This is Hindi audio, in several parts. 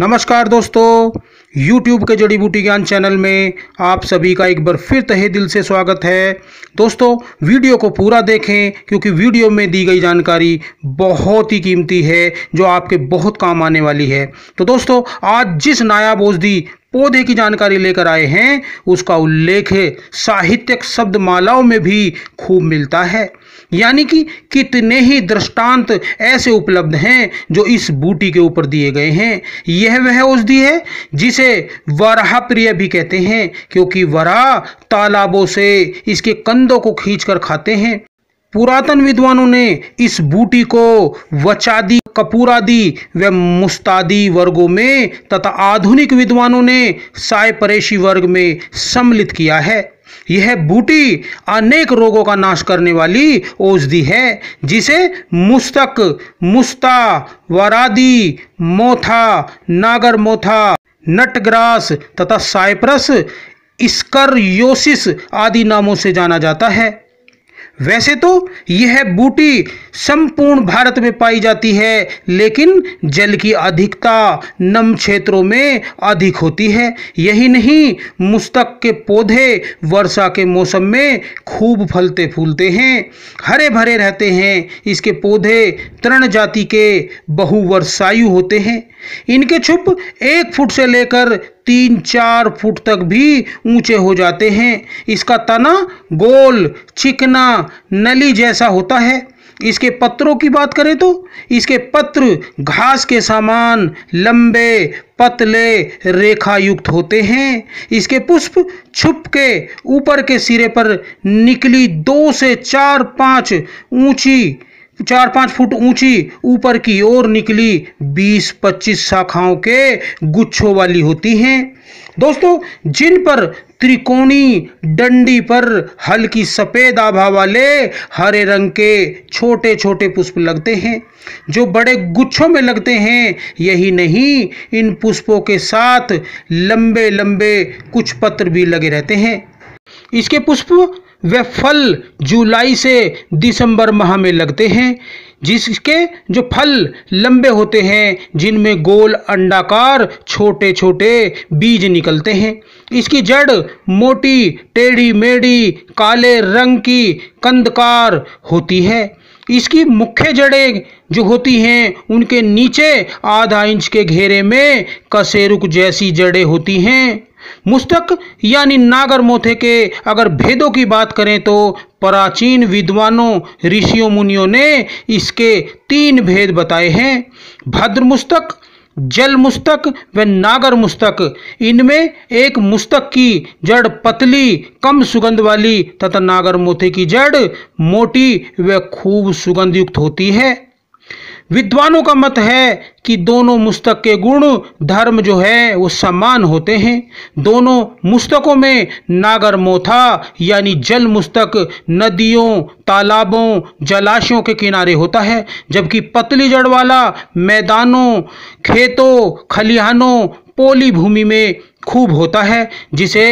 नमस्कार दोस्तों YouTube के जड़ी बूटी ज्ञान चैनल में आप सभी का एक बार फिर तहे दिल से स्वागत है दोस्तों वीडियो को पूरा देखें क्योंकि वीडियो में दी गई जानकारी बहुत ही कीमती है जो आपके बहुत काम आने वाली है तो दोस्तों आज जिस नायाब औषधि पौधे की जानकारी लेकर आए हैं उसका उल्लेख साहित्यक शब्द मालाओं में भी खूब मिलता है यानी कि कितने ही दृष्टांत ऐसे उपलब्ध हैं जो इस बूटी के ऊपर दिए गए हैं यह वह औषधि है जिसे वराह प्रिय भी कहते हैं क्योंकि वराह तालाबों से इसके कंदों को खींचकर खाते हैं पुरातन विद्वानों ने इस बूटी को वचादी कपूरादी व मुस्तादी वर्गों में तथा आधुनिक विद्वानों ने परेशी वर्ग में सम्मिलित किया है यह बूटी अनेक रोगों का नाश करने वाली औषधि है जिसे मुस्तक मुस्ता वरादी मोथा नागर मोथा नटग्रास तथा साइप्रस स्करयोसिस आदि नामों से जाना जाता है वैसे तो यह बूटी संपूर्ण भारत में पाई जाती है लेकिन जल की अधिकता नम क्षेत्रों में अधिक होती है यही नहीं मुस्तक के पौधे वर्षा के मौसम में खूब फलते फूलते हैं हरे भरे रहते हैं इसके पौधे तृण जाति के बहुवर्षायु होते हैं इनके छुप एक फुट से लेकर तीन चार फुट तक भी ऊंचे हो जाते हैं इसका तना गोल चिकना नली जैसा होता है इसके पत्रों की बात करें तो इसके पत्र घास के समान लंबे पतले रेखा युक्त होते हैं इसके पुष्प छुप के ऊपर के सिरे पर निकली दो से चार पाँच ऊंची चार पाँच फुट ऊंची ऊपर की ओर निकली बीस पच्चीस शाखाओं के गुच्छों वाली होती हैं दोस्तों जिन पर त्रिकोणी डंडी पर हल्की सफ़ेद आभा वाले हरे रंग के छोटे छोटे पुष्प लगते हैं जो बड़े गुच्छों में लगते हैं यही नहीं इन पुष्पों के साथ लंबे लंबे कुछ पत्र भी लगे रहते हैं इसके पुष्प वे फल जुलाई से दिसंबर माह में लगते हैं जिसके जो फल लंबे होते हैं जिनमें गोल अंडाकार छोटे छोटे बीज निकलते हैं इसकी जड़ मोटी टेढ़ी मेढ़ी काले रंग की कंदकार होती है इसकी मुख्य जड़ें जो होती हैं उनके नीचे आधा इंच के घेरे में कसेरुक जैसी जड़ें होती हैं मुस्तक यानी नागर मोथे के अगर भेदों की बात करें तो प्राचीन विद्वानों ऋषियों मुनियों ने इसके तीन भेद बताए हैं भद्र मुस्तक जल मुस्तक व नागर मुस्तक इनमें एक मुस्तक की जड़ पतली कम सुगंध वाली तथा नागर मोथे की जड़ मोटी व खूब सुगंध युक्त होती है विद्वानों का मत है कि दोनों मुस्तक के गुण धर्म जो है वो समान होते हैं दोनों मुस्तकों में नागर मोथा यानी जल मुस्तक नदियों तालाबों जलाशयों के किनारे होता है जबकि पतली जड़ वाला मैदानों खेतों खलिहानों पोली भूमि में खूब होता है जिसे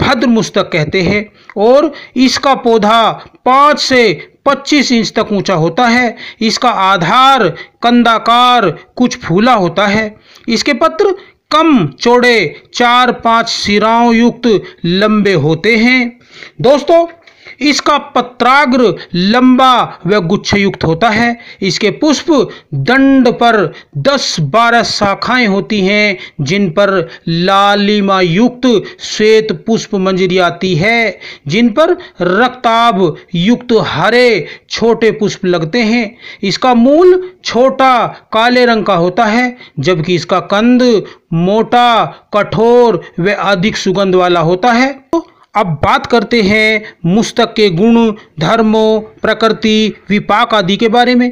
भद्र मुस्तक कहते हैं और इसका पौधा पाँच से 25 इंच तक ऊंचा होता है इसका आधार कंदाकार कुछ फूला होता है इसके पत्र कम चौड़े चार पांच सिराओं युक्त लंबे होते हैं दोस्तों इसका पत्राग्र लंबा व गुच्छयुक्त होता है इसके पुष्प दंड पर 10-12 शाखाएं होती हैं जिन पर लालिमा युक्त श्वेत पुष्प मंजरी आती है जिन पर रक्ताभ युक्त हरे छोटे पुष्प लगते हैं इसका मूल छोटा काले रंग का होता है जबकि इसका कंद मोटा कठोर व अधिक सुगंध वाला होता है तो अब बात करते हैं मुस्तक के गुण धर्मों प्रकृति विपाक आदि के बारे में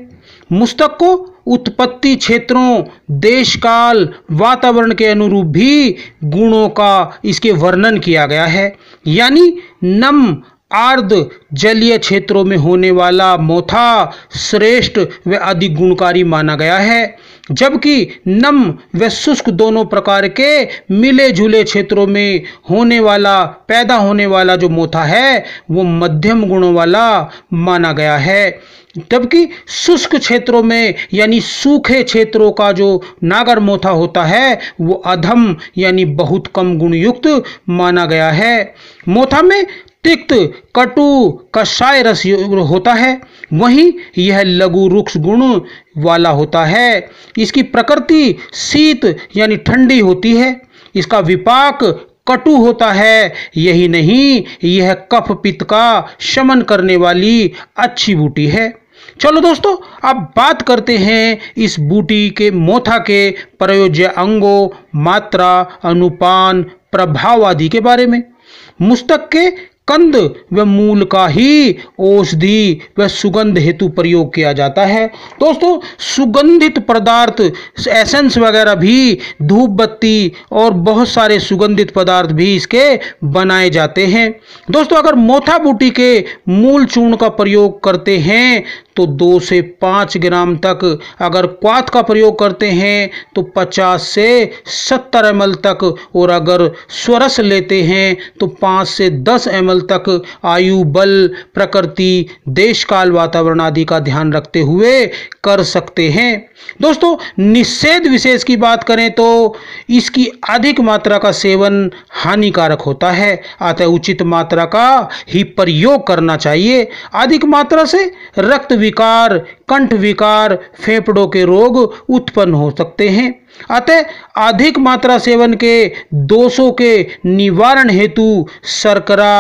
मुस्तक को उत्पत्ति क्षेत्रों देश काल वातावरण के अनुरूप भी गुणों का इसके वर्णन किया गया है यानी नम आर्द जलीय क्षेत्रों में होने वाला मोथा श्रेष्ठ व अधिक गुणकारी माना गया है जबकि नम व शुष्क दोनों प्रकार के मिले जुले क्षेत्रों में होने वाला पैदा होने वाला जो मोथा है वो मध्यम गुणों वाला माना गया है जबकि शुष्क क्षेत्रों में यानी सूखे क्षेत्रों का जो नागर मोथा होता है वो अधम यानी बहुत कम गुणयुक्त माना गया है मोथा में तिक्त कटु कषाय रस होता है वहीं यह लघु रुक्ष गुण वाला होता है इसकी प्रकृति शीत यानी ठंडी होती है इसका विपाक कटु होता है यही नहीं यह कफ पित्त का शमन करने वाली अच्छी बूटी है चलो दोस्तों अब बात करते हैं इस बूटी के मोथा के प्रयोज्य अंगों मात्रा अनुपान प्रभाव आदि के बारे में मुस्तक के कंद व मूल का ही औषधि व सुगंध हेतु प्रयोग किया जाता है दोस्तों सुगंधित पदार्थ एसेंस वगैरह भी धूप बत्ती और बहुत सारे सुगंधित पदार्थ भी इसके बनाए जाते हैं दोस्तों अगर मोथा बूटी के मूल चूर्ण का प्रयोग करते हैं तो दो से पाँच ग्राम तक अगर क्वाथ का प्रयोग करते हैं तो पचास से सत्तर एम तक और अगर स्वरस लेते हैं तो पाँच से दस एम तक आयु बल प्रकृति देश काल वातावरण आदि का ध्यान रखते हुए कर सकते हैं दोस्तों निषेध विशेष की बात करें तो इसकी अधिक मात्रा का सेवन हानिकारक होता है अतः उचित मात्रा का ही प्रयोग करना चाहिए अधिक मात्रा से रक्त विकार कंठ विकार फेफड़ों के रोग उत्पन्न हो सकते हैं अतः अधिक मात्रा सेवन के दोषों के निवारण हेतु शर्करा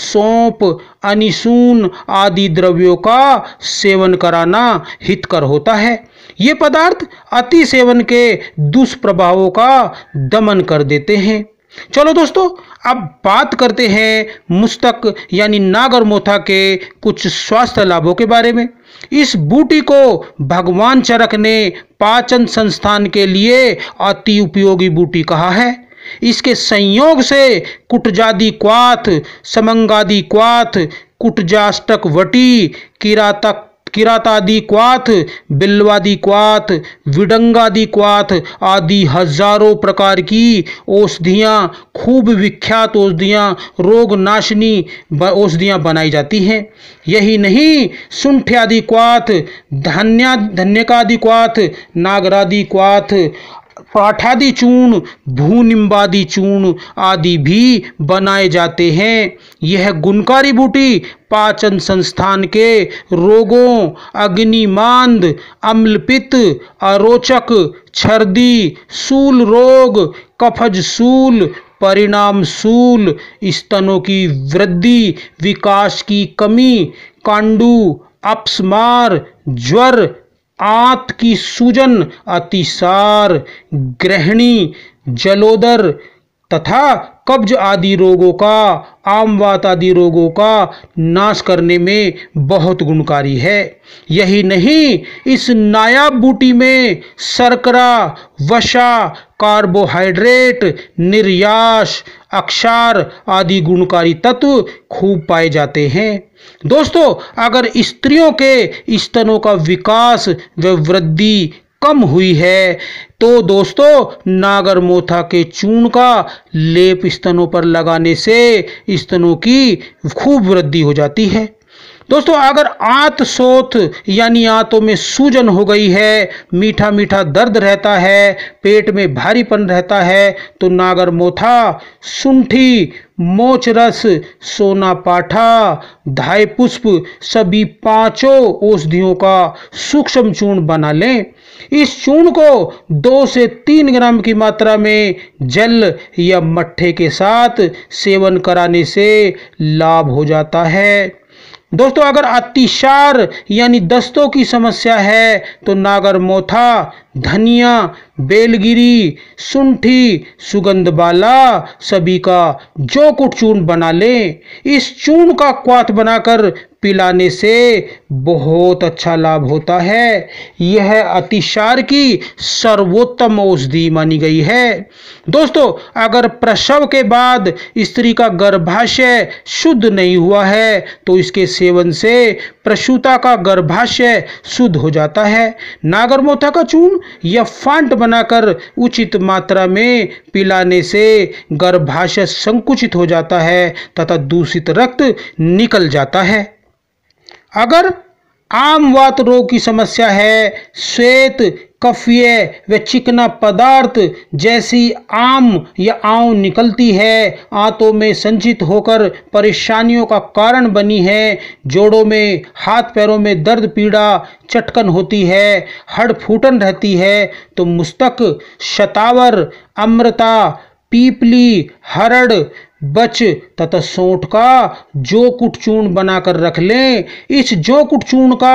सौंप अनिसून आदि द्रव्यों का सेवन कराना हितकर होता है ये पदार्थ अति सेवन के दुष्प्रभावों का दमन कर देते हैं चलो दोस्तों अब बात करते हैं मुस्तक यानी नागर मोथा के कुछ स्वास्थ्य लाभों के बारे में इस बूटी को भगवान चरक ने पाचन संस्थान के लिए अति उपयोगी बूटी कहा है इसके संयोग से कुटजादी क्वाथ समंगादी क्वाथ कुटजाष्टक वटी किरातक किरातादि क्वाथ बिल्वादि क्वाथ विडंगादि क्वाथ आदि हजारों प्रकार की औषधियाँ खूब विख्यात औषधियाँ रोगनाशिनी औषधियाँ बनाई जाती हैं यही नहीं सुंठ्यादि क्वाथ धन्या धन्यकादि क्वाथ नागरादि क्वाथ पाठादि चूर्ण भूनिम्बादि चूर्ण आदि भी बनाए जाते हैं यह गुणकारी बूटी पाचन संस्थान के रोगों अग्निमांद अम्लपित अरोचक छर्दी सूल रोग कफज सूल परिणाम सूल स्तनों की वृद्धि विकास की कमी कांडू अपस्मार ज्वर आंत की सूजन अतिसार ग्रहणी जलोदर तथा कब्ज आदि रोगों का आमवात आदि रोगों का नाश करने में बहुत गुणकारी है यही नहीं इस नायाब बूटी में शर्करा वसा कार्बोहाइड्रेट निर्यास अक्षार आदि गुणकारी तत्व खूब पाए जाते हैं दोस्तों अगर स्त्रियों के स्तनों का विकास व वृद्धि कम हुई है तो दोस्तों नागर मोथा के चून का लेप स्तनों पर लगाने से स्तनों की खूब वृद्धि हो जाती है दोस्तों अगर आंत सोत यानी आंतों में सूजन हो गई है मीठा मीठा दर्द रहता है पेट में भारीपन रहता है तो नागर मोथा सुंठी मोच रस सोना पाठा धाय पुष्प सभी पांचों औषधियों का सूक्ष्म चूर्ण बना लें इस चूर्ण को दो से तीन ग्राम की मात्रा में जल या मट्ठे के साथ सेवन कराने से लाभ हो जाता है दोस्तों अगर अतिशार यानी दस्तों की समस्या है तो नागर मोथा धनिया बेलगिरी सुंठी सुगंधबाला सभी का जो कुछ चूर्ण बना लें इस चूर्ण का क्वाथ बनाकर पिलाने से बहुत अच्छा लाभ होता है यह अतिशार की सर्वोत्तम औषधि मानी गई है दोस्तों अगर प्रसव के बाद स्त्री का गर्भाशय शुद्ध नहीं हुआ है तो इसके सेवन से प्रसूता का गर्भाशय शुद्ध हो जाता है नागरमोथा का चूर्ण या फांट बनाकर उचित मात्रा में पिलाने से गर्भाशय संकुचित हो जाता है तथा दूषित रक्त निकल जाता है अगर आमवात रोग की समस्या है श्वेत कफिय व चिकना पदार्थ जैसी आम या आव निकलती है आंतों में संचित होकर परेशानियों का कारण बनी है जोड़ों में हाथ पैरों में दर्द पीड़ा चटकन होती है हड़ फूटन रहती है तो मुस्तक शतावर अमृता पीपली हरड़ बच तथा सोंठ का जो कुट चूर्ण बनाकर रख लें इस जो कुट चूर्ण का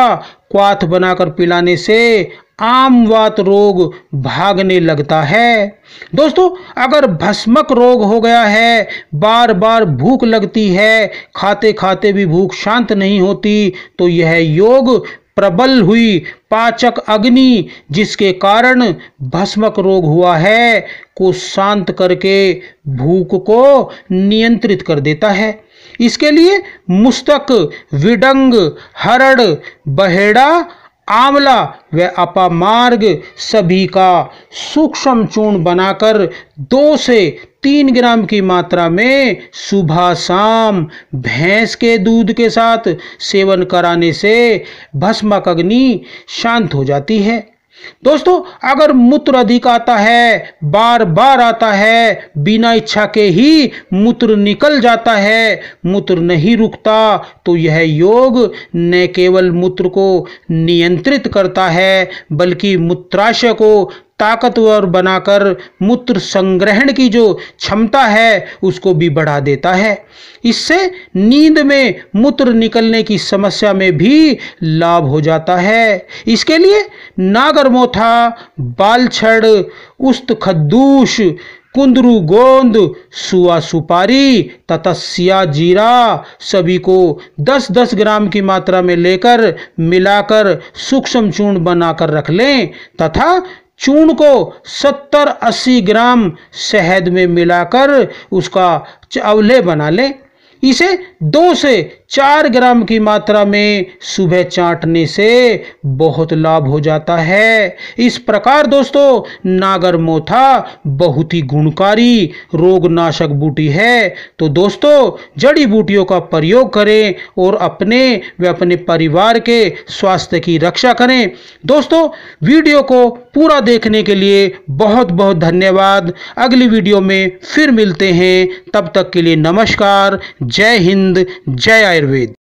क्वाथ बनाकर पिलाने से आमवात रोग भागने लगता है दोस्तों अगर भस्मक रोग हो गया है बार बार भूख लगती है खाते खाते भी भूख शांत नहीं होती तो यह योग प्रबल हुई पाचक अग्नि जिसके कारण भस्मक रोग हुआ है को शांत करके भूख को नियंत्रित कर देता है इसके लिए मुस्तक विडंग हरड़ बहेड़ा आंवला व अपामार्ग सभी का सूक्ष्म चूर्ण बनाकर दो से तीन ग्राम की मात्रा में सुबह शाम भैंस के दूध के साथ सेवन कराने से भस्मक अग्नि शांत हो जाती है दोस्तों अगर मूत्र अधिक आता है बार बार आता है बिना इच्छा के ही मूत्र निकल जाता है मूत्र नहीं रुकता तो यह योग न केवल मूत्र को नियंत्रित करता है बल्कि मूत्राशय को ताकतवर बनाकर मूत्र संग्रहण की जो क्षमता है उसको भी बढ़ा देता है इससे नींद में मूत्र निकलने की समस्या में भी लाभ हो जाता है इसके लिए नागरमोथा बालछड़ उस्त खद्दूश कुंदरू गोंद सुआ सुपारी ततस्या जीरा सभी को 10-10 ग्राम की मात्रा में लेकर मिलाकर सूक्ष्म चूर्ण बनाकर रख लें तथा चून को 70-80 ग्राम शहद में मिलाकर उसका चावले बना लें इसे दो से चार ग्राम की मात्रा में सुबह चाटने से बहुत लाभ हो जाता है इस प्रकार दोस्तों नागर मोथा बहुत ही गुणकारी रोगनाशक बूटी है तो दोस्तों जड़ी बूटियों का प्रयोग करें और अपने व अपने परिवार के स्वास्थ्य की रक्षा करें दोस्तों वीडियो को पूरा देखने के लिए बहुत बहुत धन्यवाद अगली वीडियो में फिर मिलते हैं तब तक के लिए नमस्कार जय हिंद जय आयुर्वेद